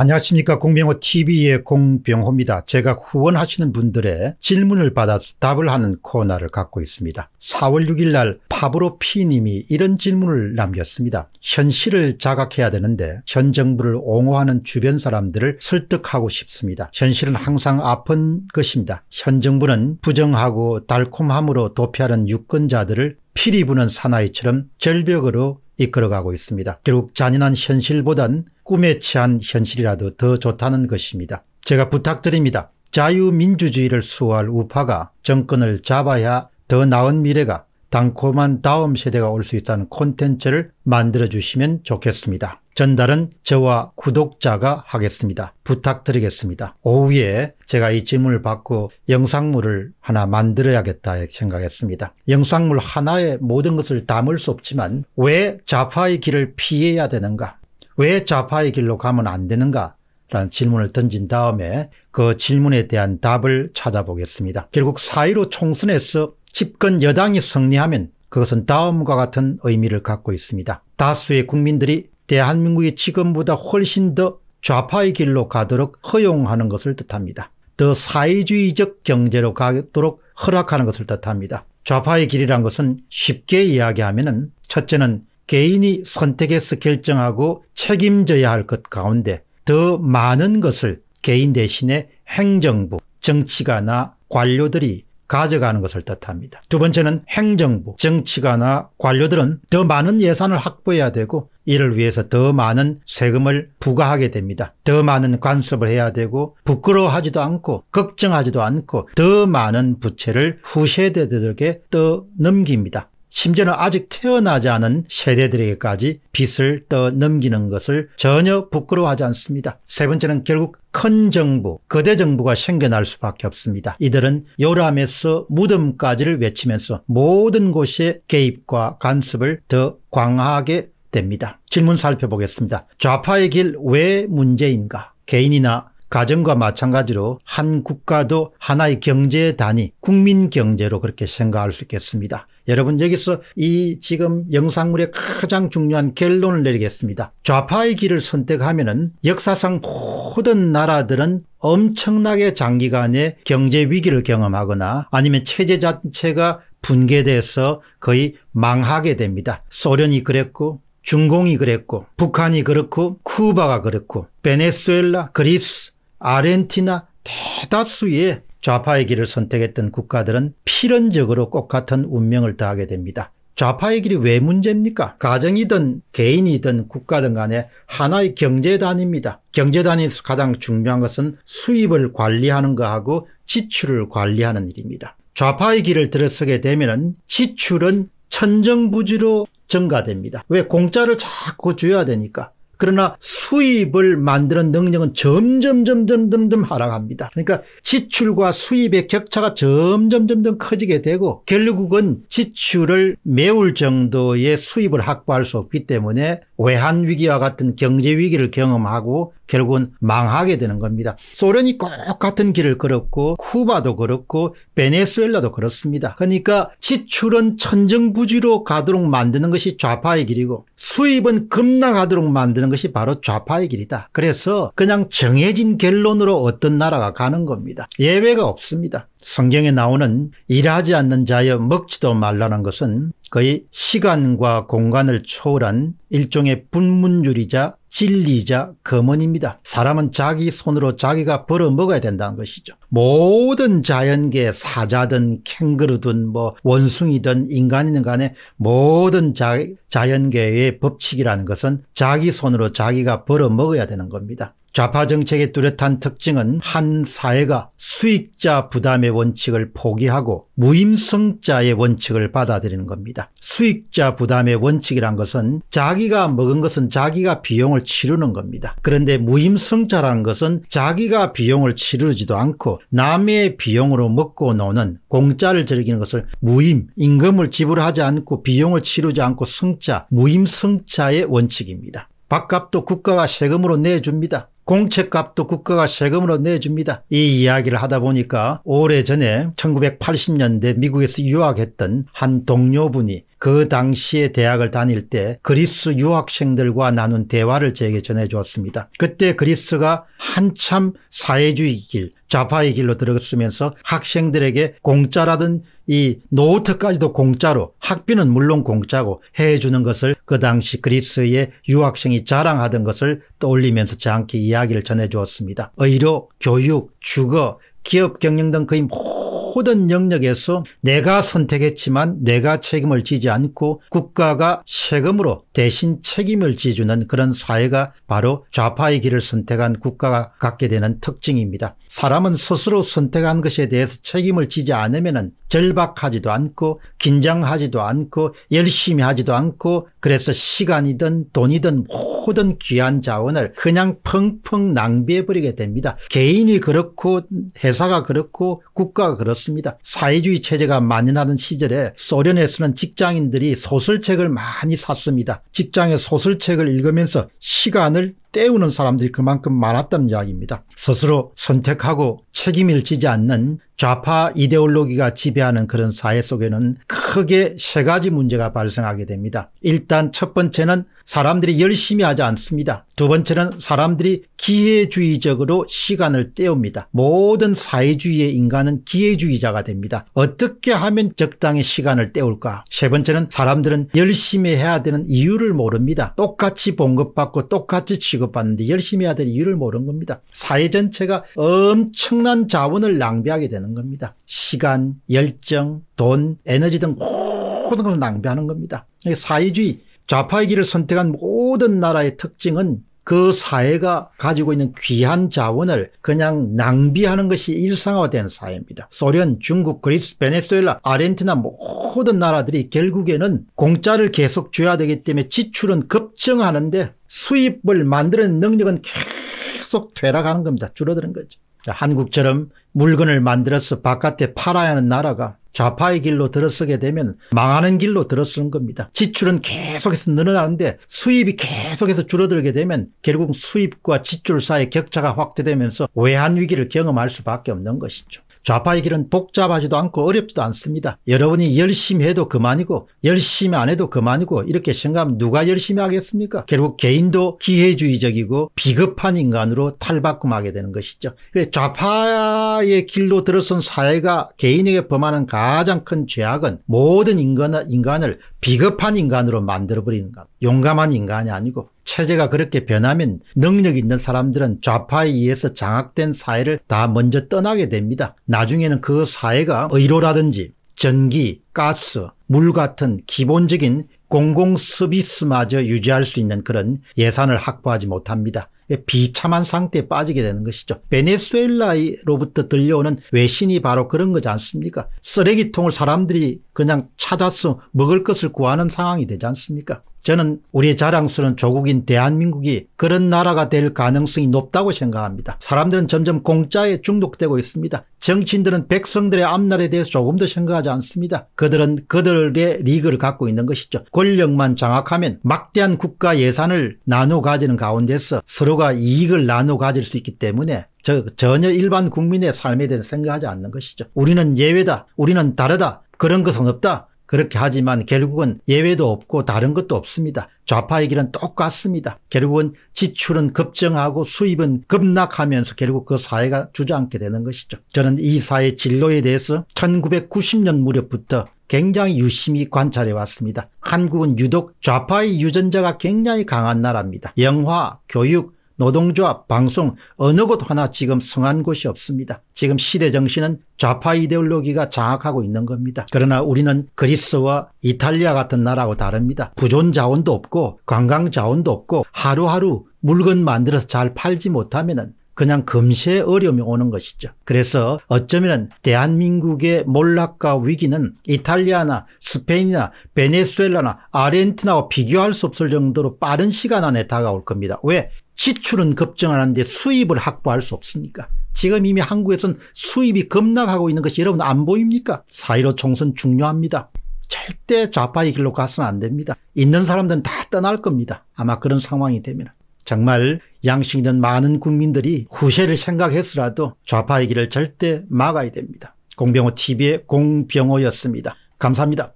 안녕하십니까 공병호 TV의 공병호입니다. 제가 후원하시는 분들의 질문을 받아서 답을 하는 코너를 갖고 있습니다. 4월 6일 날 파브로피님이 이런 질문을 남겼습니다. 현실을 자각해야 되는데 현 정부를 옹호하는 주변 사람들을 설득하고 싶습니다. 현실은 항상 아픈 것입니다. 현 정부는 부정하고 달콤함으로 도피하는 유권자들을 피리 부는 사나이처럼 절벽으로 이끌어가고 있습니다. 결국 잔인한 현실보단 꿈에 취한 현실이라도 더 좋다는 것입니다. 제가 부탁드립니다. 자유민주주의를 수호할 우파가 정권을 잡아야 더 나은 미래가 단콤한 다음 세대가 올 수 있다는 콘텐츠를 만들어주시면 좋겠습니다. 전달은 저와 구독자가 하겠습니다. 부탁드리겠습니다. 오후에 제가 이 질문을 받고 영상물을 하나 만들어야겠다 생각했습니다. 영상물 하나에 모든 것을 담을 수 없지만 왜 좌파의 길을 피해야 되는가 왜 좌파의 길로 가면 안 되는가? 라는 질문을 던진 다음에 그 질문에 대한 답을 찾아보겠습니다. 결국 4.15 총선에서 집권 여당이 승리하면 그것은 다음과 같은 의미를 갖고 있습니다. 다수의 국민들이 대한민국이 지금보다 훨씬 더 좌파의 길로 가도록 허용하는 것을 뜻합니다. 더 사회주의적 경제로 가도록 허락하는 것을 뜻합니다. 좌파의 길이란 것은 쉽게 이야기하면 첫째는 개인이 선택해서 결정하고 책임져야 할 것 가운데 더 많은 것을 개인 대신에 행정부, 정치가나 관료들이 가져가는 것을 뜻합니다. 두 번째는 행정부, 정치가나 관료들은 더 많은 예산을 확보해야 되고 이를 위해서 더 많은 세금을 부과하게 됩니다. 더 많은 관습을 해야 되고 부끄러워하지도 않고 걱정하지도 않고 더 많은 부채를 후세대들에게 떠넘깁니다. 심지어는 아직 태어나지 않은 세대들에게까지 빚을 떠넘기는 것을 전혀 부끄러워하지 않습니다. 세 번째는 결국 큰 정부, 거대 정부가 생겨날 수밖에 없습니다. 이들은 요람에서 무덤까지를 외치면서 모든 곳의 개입과 간섭을 더 광하게 됩니다. 질문 살펴보겠습니다. 좌파의 길 왜 문제인가? 개인이나 가정과 마찬가지로 한 국가도 하나의 경제 단위, 국민 경제로 그렇게 생각할 수 있겠습니다. 여러분 여기서 이 지금 영상물의 가장 중요한 결론을 내리겠습니다. 좌파의 길을 선택하면 은 역사상 모든 나라들은 엄청나게 장기간의 경제 위기를 경험하거나 아니면 체제 자체가 붕괴돼서 거의 망하게 됩니다. 소련이 그랬고 중공이 그랬고 북한이 그렇고 쿠바가 그렇고 베네수엘라 그리스 아르헨티나 대다수의 좌파의 길을 선택했던 국가들은 필연적으로 꼭 같은 운명을 더하게 됩니다. 좌파의 길이 왜 문제입니까? 가정이든 개인이든 국가든 간에 하나의 경제단입니다. 경제단에서 가장 중요한 것은 수입을 관리하는 거하고 지출을 관리하는 일입니다. 좌파의 길을 들어서게 되면 지출은 천정부지로 증가됩니다. 왜 공짜를 자꾸 줘야 되니까. 그러나 수입을 만드는 능력은 점점 점점 점점 하락합니다. 그러니까 지출과 수입의 격차가 점점 점점 커지게 되고 결국은 지출을 메울 정도의 수입을 확보할 수 없기 때문에 외환 위기와 같은 경제 위기를 경험하고 결국은 망하게 되는 겁니다. 소련이 꼭 같은 길을 걸었고 쿠바도 그렇고 베네수엘라도 그렇습니다. 그러니까 지출은 천정부지로 가도록 만드는 것이 좌파의 길이고 수입은 급락하도록 만드는 하는 것이 바로 좌파의 길이다. 그래서 그냥 정해진 결론으로 어떤 나라가 가는 겁니다. 예외가 없습니다. 성경에 나오는 일하지 않는 자여 먹지도 말라는 것은 거의 시간과 공간을 초월한 일종의 분문율이자 진리자 검언입니다. 사람은 자기 손으로 자기가 벌어먹어야 된다는 것이죠. 모든 자연계 사자든 캥거루든 뭐 원숭이든 인간이든 간에 모든 자, 자연계의 법칙이라는 것은 자기 손으로 자기가 벌어먹어야 되는 겁니다. 좌파 정책의 뚜렷한 특징은 한 사회가 수익자 부담의 원칙을 포기하고 무임승자의 원칙을 받아들이는 겁니다. 수익자 부담의 원칙이란 것은 자기가 먹은 것은 자기가 비용을 치르는 겁니다. 그런데 무임승차라는 것은 자기가 비용을 치르지도 않고 남의 비용으로 먹고 노는 공짜를 즐기는 것을 무임, 임금을 지불하지 않고 비용을 치르지 않고 승자 무임승차의 원칙입니다. 밥값도 국가가 세금으로 내줍니다. 공책값도 국가가 세금으로 내줍니다. 이 이야기를 하다 보니까 오래전에 1980년대 미국에서 유학했던 한 동료분이 그 당시에 대학을 다닐 때 그리스 유학생들과 나눈 대화를 제게 전해주었습니다. 그때 그리스가 한참 사회주의 길, 자파의 길로 들어갔으면서 학생들에게 공짜라든 이 노트까지도 공짜로 학비는 물론 공짜고 해주는 것을 그 당시 그리스의 유학생이 자랑하던 것을 떠올리면서 장기 이야기를 전해주었습니다. 의료, 교육, 주거, 기업 경영 등 거의 모든 모든 영역에서 내가 선택했지만 내가 책임을 지지 않고 국가가 세금으로 대신 책임을 지주는 그런 사회가 바로 좌파의 길을 선택한 국가가 갖게 되는 특징입니다. 사람은 스스로 선택한 것에 대해서 책임을 지지 않으면 절박하지도 않고 긴장하지도 않고 열심히 하지도 않고 그래서 시간이든 돈이든 모든 모든 귀한 자원을 그냥 펑펑 낭비해버리게 됩니다. 개인이 그렇고 회사가 그렇고 국가가 그렇습니다. 사회주의 체제가 만연하는 시절에 소련에서는 직장인들이 소설책을 많이 샀습니다. 직장의 소설책을 읽으면서 시간을 때우는 사람들이 그만큼 많았던 이야기입니다. 스스로 선택하고 책임을 지지 않는 좌파 이데올로기가 지배하는 그런 사회 속에는 크게 세 가지 문제가 발생하게 됩니다. 일단 첫 번째는 사람들이 열심히 하지 않습니다. 두 번째는 사람들이 기회주의적으로 시간을 때웁니다. 모든 사회주의의 인간은 기회주의자가 됩니다. 어떻게 하면 적당히 시간을 때울까? 세 번째는 사람들은 열심히 해야 되는 이유를 모릅니다. 똑같이 봉급받고 똑같이 취급받는데 열심히 해야 될 이유를 모르는 겁니다. 사회 전체가 엄청난 자원을 낭비하게 되는 겁니다. 시간, 열정, 돈, 에너지 등 모든 것을 낭비하는 겁니다. 사회주의, 좌파의 길을 선택한 모든 나라의 특징은 그 사회가 가지고 있는 귀한 자원을 그냥 낭비하는 것이 일상화된 사회입니다. 소련, 중국, 그리스, 베네수엘라, 아르헨티나 모든 나라들이 결국에는 공짜를 계속 줘야 되기 때문에 지출은 급증하는데 수입을 만드는 능력은 계속 퇴락하는 겁니다. 줄어드는 거죠. 한국처럼 물건을 만들어서 바깥에 팔아야 하는 나라가 좌파의 길로 들어서게 되면 망하는 길로 들어서는 겁니다. 지출은 계속해서 늘어나는데 수입이 계속해서 줄어들게 되면 결국 수입과 지출 사이 격차가 확대되면서 외환 위기를 경험할 수밖에 없는 것이죠. 좌파의 길은 복잡하지도 않고 어렵지도 않습니다. 여러분이 열심히 해도 그만이고 열심히 안 해도 그만이고 이렇게 생각하면 누가 열심히 하겠습니까? 결국 개인도 기회주의적이고 비겁한 인간으로 탈바꿈하게 되는 것이죠. 그 좌파의 길로 들어선 사회가 개인에게 범하는 가장 큰 죄악은 모든 인간, 을 비겁한 인간으로 만들어버리는 것. 용감한 인간이 아니고 체제가 그렇게 변하면 능력 있는 사람들은 좌파에 의해서 장악된 사회를 다 먼저 떠나게 됩니다. 나중에는 그 사회가 의료라든지 전기, 가스, 물 같은 기본적인 공공 서비스마저 유지할 수 있는 그런 예산을 확보하지 못합니다. 비참한 상태에 빠지게 되는 것이죠. 베네수엘라로부터 들려오는 외신이 바로 그런 거지 않습니까? 쓰레기통을 사람들이 그냥 찾아서 먹을 것을 구하는 상황이 되지 않습니까? 저는 우리 자랑스러운 조국인 대한민국이 그런 나라가 될 가능성이 높다고 생각합니다. 사람들은 점점 공짜에 중독되고 있습니다. 정치인들은 백성들의 앞날에 대해서 조금도 생각하지 않습니다. 그들은 그들의 리그를 갖고 있는 것이죠. 권력만 장악하면 막대한 국가 예산을 나눠 가지는 가운데서 서로가 이익을 나눠 가질 수 있기 때문에 저 전혀 일반 국민의 삶에 대해 서 생각하지 않는 것이죠. 우리는 예외다. 우리는 다르다. 그런 것은 없다. 그렇게 하지만 결국은 예외도 없고 다른 것도 없습니다. 좌파의 길은 똑같습니다. 결국은 지출은 급증하고 수입은 급락하면서 결국 그 사회가 주저앉게 되는 것이죠. 저는 이 사회 진로에 대해서 1990년 무렵부터 굉장히 유심히 관찰해 왔습니다. 한국은 유독 좌파의 유전자가 굉장히 강한 나라입니다. 영화, 교육, 노동조합, 방송 어느 곳 하나 지금 성한 곳이 없습니다. 지금 시대 정신은 좌파 이데올로기가 장악하고 있는 겁니다. 그러나 우리는 그리스와 이탈리아 같은 나라하고 다릅니다. 부존 자원도 없고 관광 자원도 없고 하루하루 물건 만들어서 잘 팔지 못하면 그냥 금세 어려움이 오는 것이죠. 그래서 어쩌면 대한민국의 몰락과 위기는 이탈리아나 스페인이나 베네수엘라나 아르헨티나와 비교할 수 없을 정도로 빠른 시간 안에 다가올 겁니다. 왜? 지출은 급증하는데 수입을 확보할 수없습니까 지금 이미 한국에선 수입이 급락하고 있는 것이 여러분 안 보입니까? 4.15 총선 중요합니다. 절대 좌파의 길로 가서는 안 됩니다. 있는 사람들은 다 떠날 겁니다. 아마 그런 상황이 되면. 정말 양식 이는 많은 국민들이 후세를 생각해서라도 좌파의 길을 절대 막아야 됩니다. 공병호 TV의 공병호였습니다. 감사합니다.